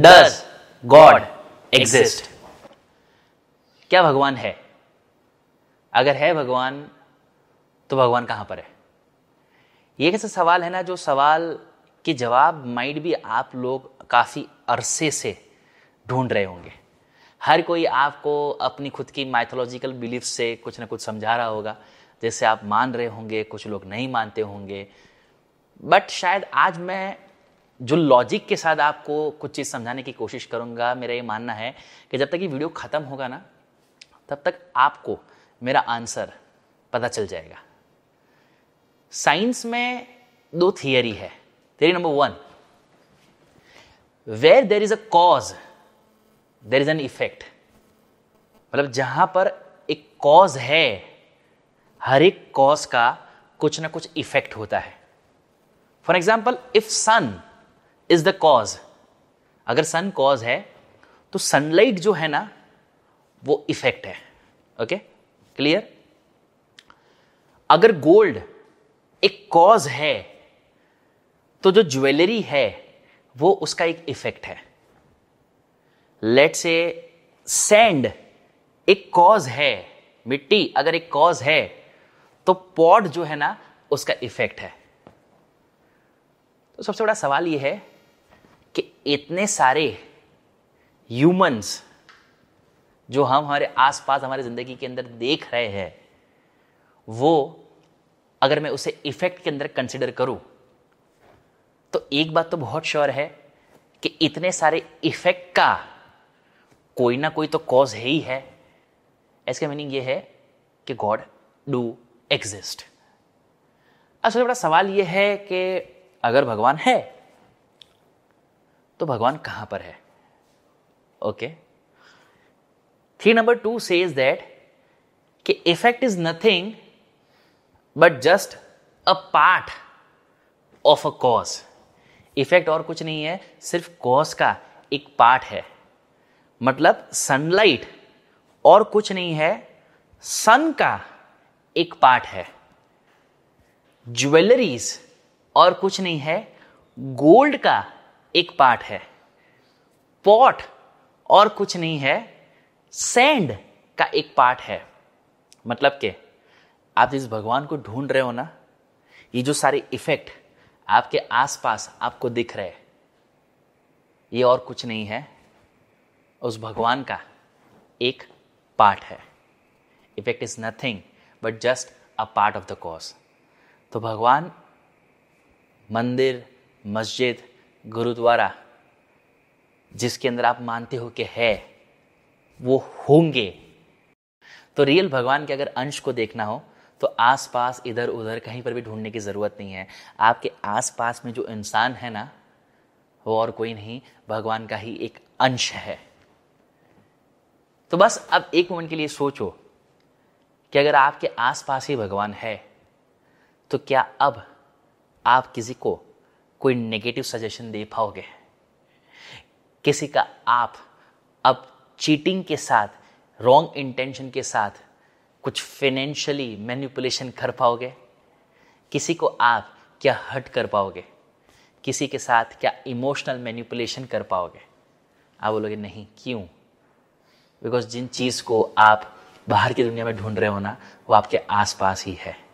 Does God exist क्या भगवान है अगर है भगवान तो भगवान कहां पर है ये कैसे सवाल है ना जो सवाल के जवाब माइंड भी आप लोग काफ़ी अरसे से ढूंढ रहे होंगे हर कोई आपको अपनी खुद की माइथोलॉजिकल बिलीफ से कुछ ना कुछ समझा रहा होगा जैसे आप मान रहे होंगे कुछ लोग नहीं मानते होंगे बट शायद आज मैं जो लॉजिक के साथ आपको कुछ चीज़ समझाने की कोशिश करूँगा मेरा ये मानना है कि जब तक ये वीडियो ख़त्म होगा ना तब तक आपको मेरा आंसर पता चल जाएगा साइंस में दो थियरी है theory number one where there is a cause there is an effect मतलब जहां पर एक कॉज है हर एक कॉज का कुछ ना कुछ इफेक्ट होता है for example if sun is the cause अगर सन कॉज है तो सनलाइट जो है ना वो इफेक्ट है ओके okay? क्लियर अगर गोल्ड एक कॉज है तो जो ज्वेलरी है वो उसका एक इफेक्ट है लेट से सैंड एक कॉज है मिट्टी अगर एक कॉज है तो पॉड जो है ना उसका इफेक्ट है तो सबसे बड़ा सवाल यह है कि इतने सारे ह्यूमंस जो हम हमारे आसपास हमारे ज़िंदगी के अंदर देख रहे हैं वो अगर मैं उसे इफ़ेक्ट के अंदर कंसिडर करूं तो एक बात तो बहुत श्योर है कि इतने सारे इफ़ेक्ट का कोई ना कोई तो कॉज है ही है इसका मीनिंग ये है कि गॉड डू एग्जिस्ट असल बड़ा सवाल ये है कि अगर भगवान है तो भगवान कहां पर है okay three number two says that कि effect is nothing but just a part of a cause effect और कुछ नहीं है सिर्फ कॉज का एक पार्ट है मतलब सनलाइट और कुछ नहीं है सन का एक पार्ट है ज्वेलरीज और कुछ नहीं है गोल्ड का एक पार्ट है पॉट और कुछ नहीं है सैंड का एक पार्ट है मतलब के आप जिस भगवान को ढूंढ रहे हो ना ये जो सारे इफेक्ट आपके आसपास आपको दिख रहे ये और कुछ नहीं है उस भगवान का एक पार्ट है effect is nothing but just a part of the cause तो भगवान मंदिर मस्जिद गुरुद्वारा जिसके अंदर आप मानते हो कि है वो होंगे तो रियल भगवान के अगर अंश को देखना हो तो आसपास इधर उधर कहीं पर भी ढूंढने की ज़रूरत नहीं है आपके आसपास में जो इंसान है ना वो और कोई नहीं भगवान का ही एक अंश है तो बस अब एक मोमेंट के लिए सोचो कि अगर आपके आसपास ही भगवान है तो क्या अब आप किसी को कोई नेगेटिव सजेशन दे पाओगे किसी का आप अब चीटिंग के साथ रॉन्ग इंटेंशन के साथ कुछ फाइनेंशियली मैनिपुलेशन कर पाओगे किसी को आप क्या हट कर पाओगे किसी के साथ क्या इमोशनल मैनिपुलेशन कर पाओगे आप बोलोगे नहीं क्यों बिकॉज जिन चीज़ को आप बाहर की दुनिया में ढूंढ रहे हो ना वो आपके आसपास ही है